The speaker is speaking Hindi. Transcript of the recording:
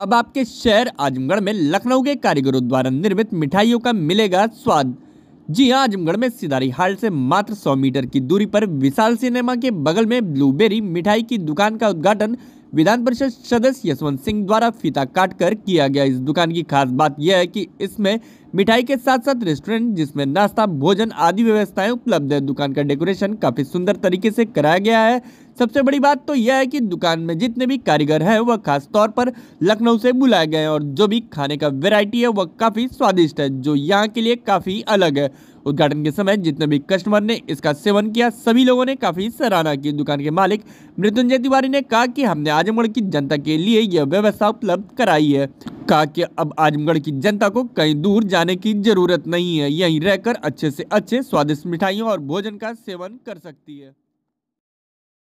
अब आपके शहर आजमगढ़ में लखनऊ के कारीगरों द्वारा निर्मित मिठाइयों का मिलेगा स्वाद जी हाँ आजमगढ़ में सिदारी हाल से मात्र 100 मीटर की दूरी पर विशाल सिनेमा के बगल में ब्लूबेरी मिठाई की दुकान का उद्घाटन विधान परिषद सदस्य यशवंत सिंह द्वारा फीता काट कर किया गया इस दुकान की खास बात यह है कि इसमें मिठाई के साथ साथ रेस्टोरेंट जिसमें नाश्ता भोजन आदि व्यवस्थाएं उपलब्ध है दुकान का डेकोरेशन काफी सुंदर तरीके से कराया गया है सबसे बड़ी बात तो यह है कि दुकान में जितने भी कारीगर हैं वह खास तौर पर लखनऊ से बुलाए गए हैं और जो भी खाने का वेराइटी है वह काफ़ी स्वादिष्ट है जो यहाँ के लिए काफ़ी अलग है उद्घाटन के समय जितने भी कस्टमर ने इसका सेवन किया सभी लोगों ने काफ़ी सराहना की दुकान के मालिक मृत्युंजय तिवारी ने कहा कि हमने आजमगढ़ की जनता के लिए यह व्यवस्था उपलब्ध कराई है कहा कि अब आजमगढ़ की जनता को कहीं दूर जाने की जरूरत नहीं है यहीं रहकर अच्छे से अच्छे स्वादिष्ट मिठाइयों और भोजन का सेवन कर सकती है